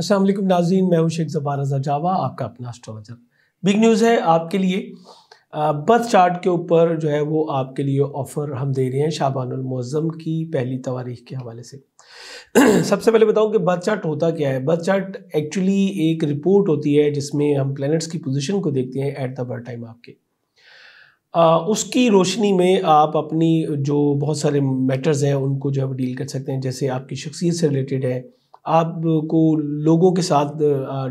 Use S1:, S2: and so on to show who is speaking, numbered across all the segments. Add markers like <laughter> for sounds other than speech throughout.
S1: असल नाजीन मैं हूं शेख जबार रजा जावा आपका अपना एस्ट्रोलॉजर बिग न्यूज़ है आपके लिए बर्थ चार्ट के ऊपर जो है वो आपके लिए ऑफ़र हम दे रहे हैं शाबानमज़म की पहली तवारीख के हवाले से <clears throat> सबसे पहले बताऊं कि बर्थ चार्ट होता क्या है बर्थ चार्ट एक्चुअली एक रिपोर्ट होती है जिसमें हम प्लैनेट्स की पोजिशन को देखते हैं एट द बर्थ टाइम आपके आ, उसकी रोशनी में आप अपनी जो बहुत सारे मैटर्स हैं उनको जो है डील कर सकते हैं जैसे आपकी शख्सियत से रिलेटेड है आपको लोगों के साथ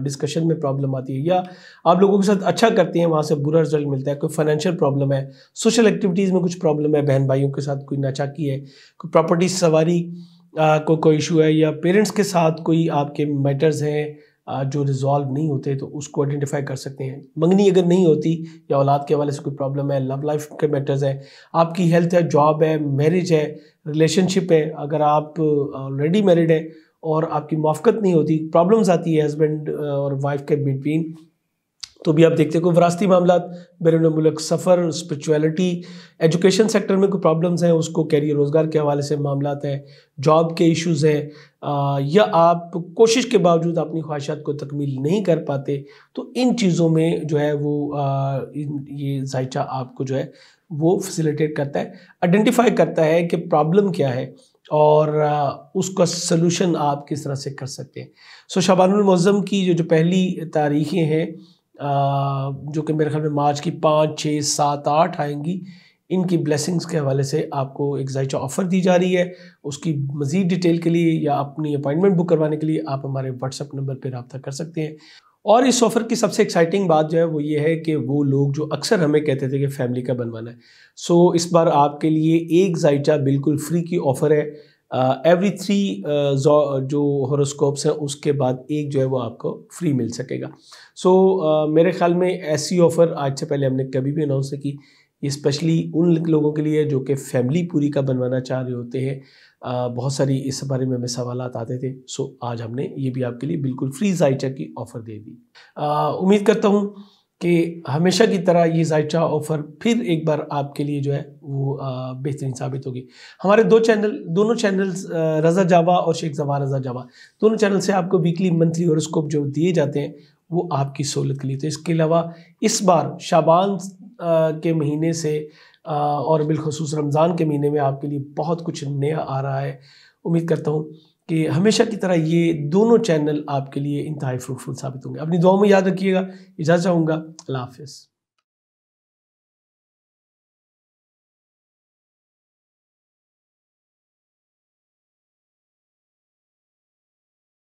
S1: डिस्कशन में प्रॉब्लम आती है या आप लोगों के साथ अच्छा करते हैं वहाँ से बुरा रिजल्ट मिलता है कोई फाइनेंशियल प्रॉब्लम है सोशल एक्टिविटीज़ में कुछ प्रॉब्लम है बहन भाइयों के साथ कोई नाचाकी है कोई प्रॉपर्टी सवारी को कोई इशू है या पेरेंट्स के साथ कोई आपके मैटर्स हैं जो रिजॉल्व नहीं होते तो उसको आइडेंटिफाई कर सकते हैं मंगनी अगर नहीं होती या औलाद के हवाले से कोई प्रॉब्लम है लव लाइफ के मैटर्स हैं आपकी हेल्थ है जॉब है मैरिज है रिलेशनशिप है अगर आप ऑलरेडी मैरिड हैं और आपकी मुआफ़त नहीं होती प्रॉब्लम्स आती है हस्बैंड और वाइफ के बिटवीन तो भी आप देखते हो वरासती मामला बैरून मुल्क सफ़र स्परिचुअलिटी एजुकेशन सेक्टर में कोई प्रॉब्लम्स हैं उसको कैरियर रोज़गार के हवाले से मामला हैं जॉब के इश्यूज़ हैं या आप कोशिश के बावजूद अपनी ख्वाहिशात को तकमील नहीं कर पाते तो इन चीज़ों में जो है वो आ, ये जायचा आपको जो है वो फैसिलिटेट करता है आइडेंटिफाई करता है कि प्रॉब्लम क्या है और उसका सलूशन आप किस तरह से कर सकते हैं सो शबानमज़म की जो जो पहली तारीखें हैं जो कि मेरे ख्याल में मार्च की पाँच छः सात आठ आएंगी इनकी ब्लेसिंग्स के हवाले से आपको एक जायचा ऑफ़र दी जा रही है उसकी मज़ीद डिटेल के लिए या अपनी अपॉइंटमेंट बुक करवाने के लिए आप हमारे व्हाट्सअप नंबर पर रबता कर सकते हैं और इस ऑफ़र की सबसे एक्साइटिंग बात जो है वो ये है कि वो लोग जो अक्सर हमें कहते थे कि फैमिली का बनवाना है सो so, इस बार आपके लिए एक जायचा बिल्कुल फ्री की ऑफ़र है एवरी uh, थ्री uh, जो हॉरोस्कोप्स हैं उसके बाद एक जो है वो आपको फ्री मिल सकेगा सो so, uh, मेरे ख्याल में ऐसी ऑफ़र आज से पहले हमने कभी भी अनाउंस की ये स्पेशली उन लोगों के लिए जो कि फैमिली पूरी का बनवाना चाह रहे होते हैं बहुत सारी इस बारे में हमें सवाल आते थे सो आज हमने ये भी आपके लिए बिल्कुल फ्री जायचा की ऑफ़र दे दी उम्मीद करता हूँ कि हमेशा की तरह ये जायचा ऑफ़र फिर एक बार आपके लिए जो है वो बेहतरीन साबित होगी हमारे दो चैनल दोनों चैनल्स रज़ा जावा और शेख जवा रज़ा जावा दोनों चैनल से आपको वीकली मंथली और जो दिए जाते हैं वो आपकी सहूलत के लिए तो इसके अलावा इस बार शाबान के महीने से और बिलखसूस रमज़ान के महीने में आपके लिए बहुत कुछ नया आ रहा है उम्मीद करता हूँ कि हमेशा की तरह ये दोनों चैनल आपके लिए इंतहाई फ्रूटफुल साबित होंगे अपनी दुआ में याद रखिएगा इजाज़त चाहूँगा अल्लाह हाफिज़